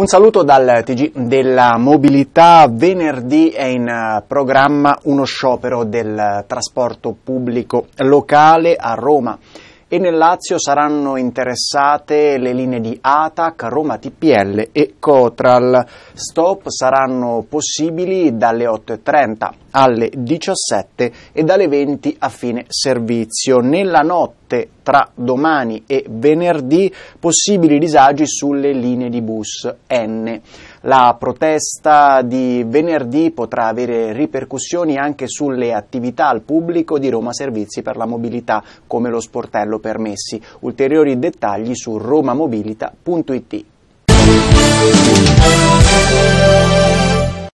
Un saluto dal TG della mobilità. Venerdì è in eh, programma uno sciopero del trasporto pubblico locale a Roma e nel Lazio saranno interessate le linee di ATAC, Roma TPL e Cotral. Stop saranno possibili dalle 8.30 alle 17 e dalle 20 a fine servizio. Nella notte tra domani e venerdì possibili disagi sulle linee di bus N. La protesta di venerdì potrà avere ripercussioni anche sulle attività al pubblico di Roma Servizi per la Mobilità, come lo sportello permessi. Ulteriori dettagli su romamobilita.it.